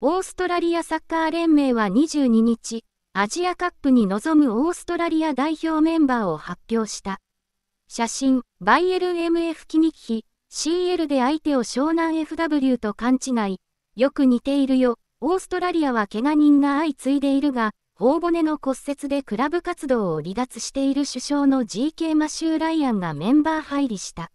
オーストラリアサッカー連盟は22日、アジアカップに臨むオーストラリア代表メンバーを発表した。写真、バイエル MF キニッ CL で相手を湘南 FW と勘違い。よく似ているよ。オーストラリアは怪我人が相次いでいるが、頬骨の骨折でクラブ活動を離脱している首相の GK マシュー・ライアンがメンバー入りした。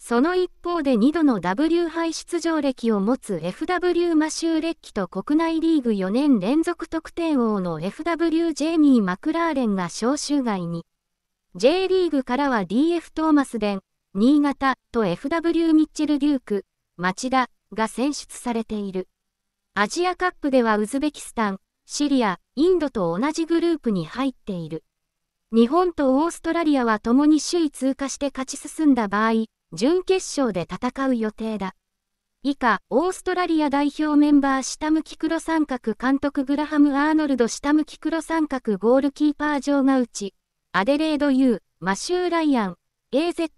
その一方で2度の W 杯出場歴を持つ FW マシューレッキと国内リーグ4年連続得点王の FW ジェイミー・マクラーレンが招集外に、J リーグからは DF トーマスデン、新潟と FW ミッチェル・デューク、町田が選出されている。アジアカップではウズベキスタン、シリア、インドと同じグループに入っている。日本とオーストラリアは共に首位通過して勝ち進んだ場合、準決勝で戦う予定だ。以下、オーストラリア代表メンバー下向き黒三角監督グラハム・アーノルド下向き黒三角ゴールキーパー場が内、アデレード・ユー、マシュー・ライアン、AZ、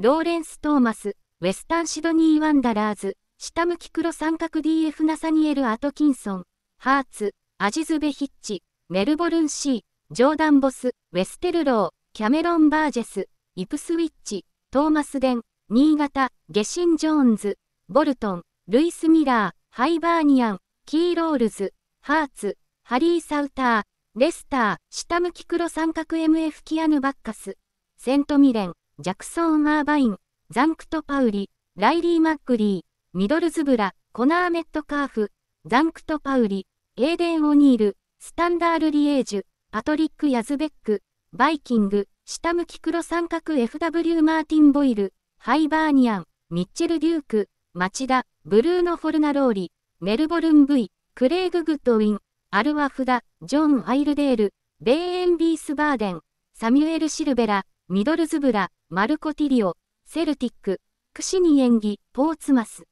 ローレンス・トーマス、ウェスタン・シドニー・ワンダラーズ、下向き黒三角 DF ナサニエル・アトキンソン、ハーツ、アジズ・ベヒッチ、メルボルン・シー、ジョーダン・ボス、ウェステルロー、キャメロン・バージェス、イプスウィッチ、トーマス・デン、新潟、ゲシン・ジョーンズ、ボルトン、ルイス・ミラー、ハイバーニアン、キー・ロールズ、ハーツ、ハリー・サウター、レスター、下向き黒三角 MF キアヌ・バッカス、セント・ミレン、ジャクソン・アーバイン、ザンクト・パウリ、ライリー・マックリー、ミドルズブラ、コナー・メット・カーフ、ザンクト・パウリ、エーデン・オニール、スタンダール・リエージュ、パトリック・ヤズベック、バイキング、下向き黒三角 FW マーティン・ボイル、ハイバーニアン、ミッチェル・デューク、町田、ブルーノ・フォルナローリ、メルボルン・ブイ、クレイグ・グッドウィン、アルワフダ、ジョン・アイルデール、ベーエン・ビース・バーデン、サミュエル・シルベラ、ミドルズブラ、マルコ・ティリオ、セルティック、クシニ演技、ポーツマス。